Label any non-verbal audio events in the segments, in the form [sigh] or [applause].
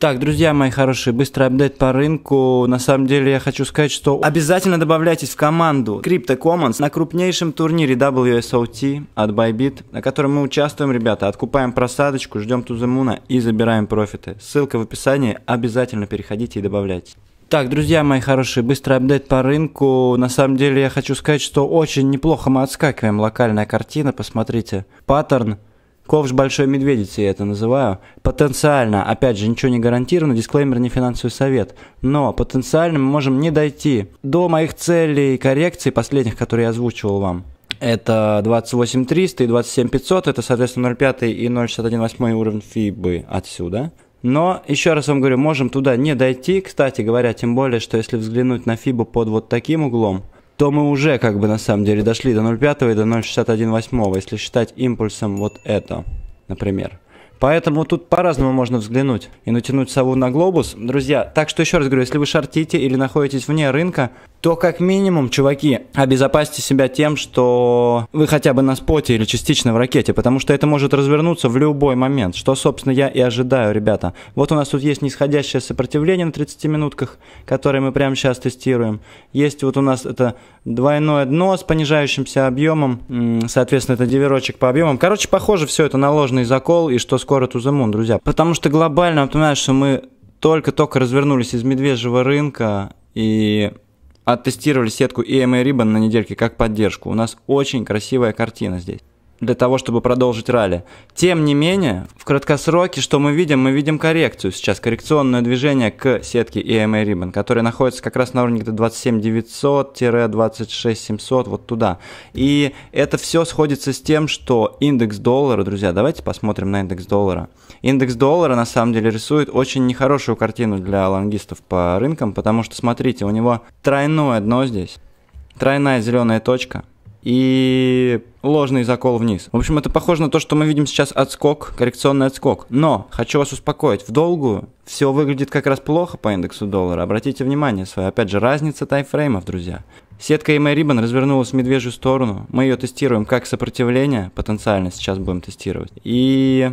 Так, друзья мои хорошие, быстрый апдейт по рынку. На самом деле я хочу сказать, что обязательно добавляйтесь в команду Crypto Commons на крупнейшем турнире WSOT от Bybit, на котором мы участвуем, ребята. Откупаем просадочку, ждем Тузамуна и забираем профиты. Ссылка в описании, обязательно переходите и добавляйтесь. Так, друзья мои хорошие, быстрый апдейт по рынку. На самом деле я хочу сказать, что очень неплохо мы отскакиваем. Локальная картина, посмотрите. Паттерн Ковш большой медведицы я это называю. Потенциально, опять же, ничего не гарантировано, дисклеймер не финансовый совет. Но потенциально мы можем не дойти до моих целей и коррекций последних, которые я озвучивал вам. Это 28300 и 27500, это, соответственно, 0,5 и 0,618 уровень фибы отсюда. Но, еще раз вам говорю, можем туда не дойти, кстати говоря, тем более, что если взглянуть на фибу под вот таким углом – то мы уже как бы на самом деле дошли до 0,5 и до 0,618, если считать импульсом вот это, например. Поэтому тут по-разному можно взглянуть и натянуть сову на глобус. Друзья, так что еще раз говорю, если вы шортите или находитесь вне рынка, то как минимум, чуваки, обезопасьте себя тем, что вы хотя бы на споте или частично в ракете, потому что это может развернуться в любой момент, что, собственно, я и ожидаю, ребята. Вот у нас тут есть нисходящее сопротивление на 30 минутках, которое мы прямо сейчас тестируем. Есть вот у нас это двойное дно с понижающимся объемом, соответственно, это диверочек по объемам. Короче, похоже все это на ложный закол, и что скоро Тузамун, друзья. Потому что глобально, понимаешь, что мы только-только развернулись из медвежьего рынка и оттестировали сетку EMA Ribbon на недельке как поддержку. У нас очень красивая картина здесь для того, чтобы продолжить ралли. Тем не менее, в краткосроке, что мы видим? Мы видим коррекцию сейчас, коррекционное движение к сетке EMA Ribbon, которая находится как раз на уровне где-то 27900-26700, вот туда. И это все сходится с тем, что индекс доллара, друзья, давайте посмотрим на индекс доллара. Индекс доллара на самом деле рисует очень нехорошую картину для лонгистов по рынкам, потому что, смотрите, у него тройное дно здесь, тройная зеленая точка – и ложный закол вниз. В общем, это похоже на то, что мы видим сейчас отскок, коррекционный отскок. Но хочу вас успокоить, в долгую все выглядит как раз плохо по индексу доллара. Обратите внимание свое, опять же, разница таймфреймов, друзья. Сетка EMA Ribbon развернулась в медвежью сторону. Мы ее тестируем как сопротивление, потенциально сейчас будем тестировать. И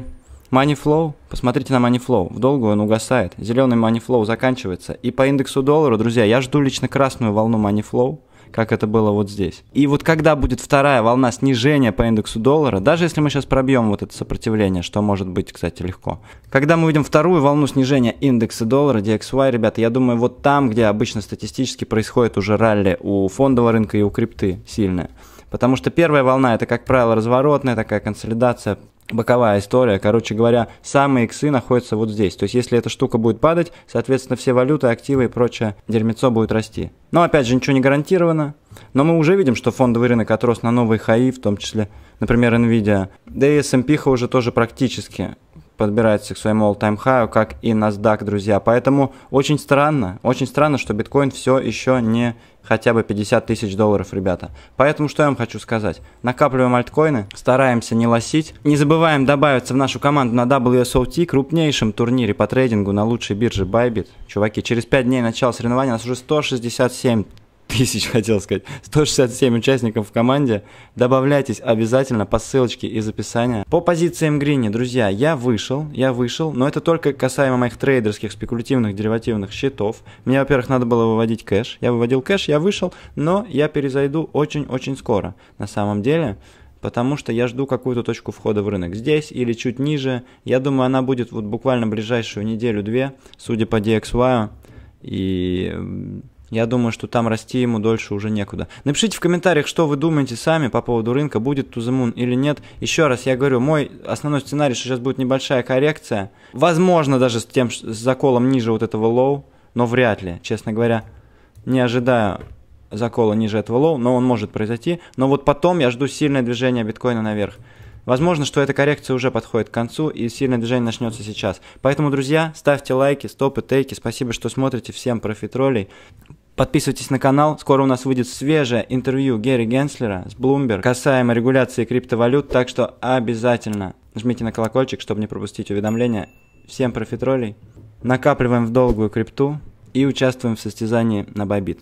Money Flow, посмотрите на Money Flow, в долгую он угасает, зеленый Money Flow заканчивается. И по индексу доллара, друзья, я жду лично красную волну Money Flow, как это было вот здесь. И вот когда будет вторая волна снижения по индексу доллара, даже если мы сейчас пробьем вот это сопротивление, что может быть, кстати, легко. Когда мы увидим вторую волну снижения индекса доллара, DXY, ребята, я думаю, вот там, где обычно статистически происходит уже ралли у фондового рынка и у крипты сильное. Потому что первая волна это, как правило, разворотная такая консолидация боковая история. Короче говоря, самые иксы находятся вот здесь. То есть, если эта штука будет падать, соответственно, все валюты, активы и прочее дерьмецо будет расти. Но, опять же, ничего не гарантировано. Но мы уже видим, что фондовый рынок отрос на новые хаи, в том числе, например, Nvidia. Да и S&P уже тоже практически подбирается к своему all-time high, как и NASDAQ, друзья. Поэтому очень странно, очень странно, что биткоин все еще не хотя бы 50 тысяч долларов, ребята. Поэтому что я вам хочу сказать? Накапливаем альткоины, стараемся не лосить. Не забываем добавиться в нашу команду на WSOT, крупнейшем турнире по трейдингу на лучшей бирже Bybit. Чуваки, через 5 дней начала соревнования, у нас уже 167 тысяч, [laughs] хотел сказать, 167 участников в команде. Добавляйтесь обязательно по ссылочке из описания. По позициям Грини, друзья, я вышел, я вышел, но это только касаемо моих трейдерских, спекулятивных, деривативных счетов. Мне, во-первых, надо было выводить кэш. Я выводил кэш, я вышел, но я перезайду очень-очень скоро. На самом деле, потому что я жду какую-то точку входа в рынок. Здесь или чуть ниже, я думаю, она будет вот буквально ближайшую неделю-две, судя по DXY. И я думаю, что там расти ему дольше уже некуда. Напишите в комментариях, что вы думаете сами по поводу рынка, будет To The Moon или нет. Еще раз, я говорю, мой основной сценарий, что сейчас будет небольшая коррекция. Возможно, даже с тем с заколом ниже вот этого лоу, но вряд ли, честно говоря. Не ожидаю закола ниже этого лоу, но он может произойти. Но вот потом я жду сильное движение биткоина наверх. Возможно, что эта коррекция уже подходит к концу и сильное движение начнется сейчас. Поэтому, друзья, ставьте лайки, стопы, тейки. Спасибо, что смотрите. Всем профитролей. Подписывайтесь на канал, скоро у нас выйдет свежее интервью Герри Генслера с Bloomberg касаемо регуляции криптовалют, так что обязательно жмите на колокольчик, чтобы не пропустить уведомления. Всем профитролей, накапливаем в долгую крипту и участвуем в состязании на Bybit.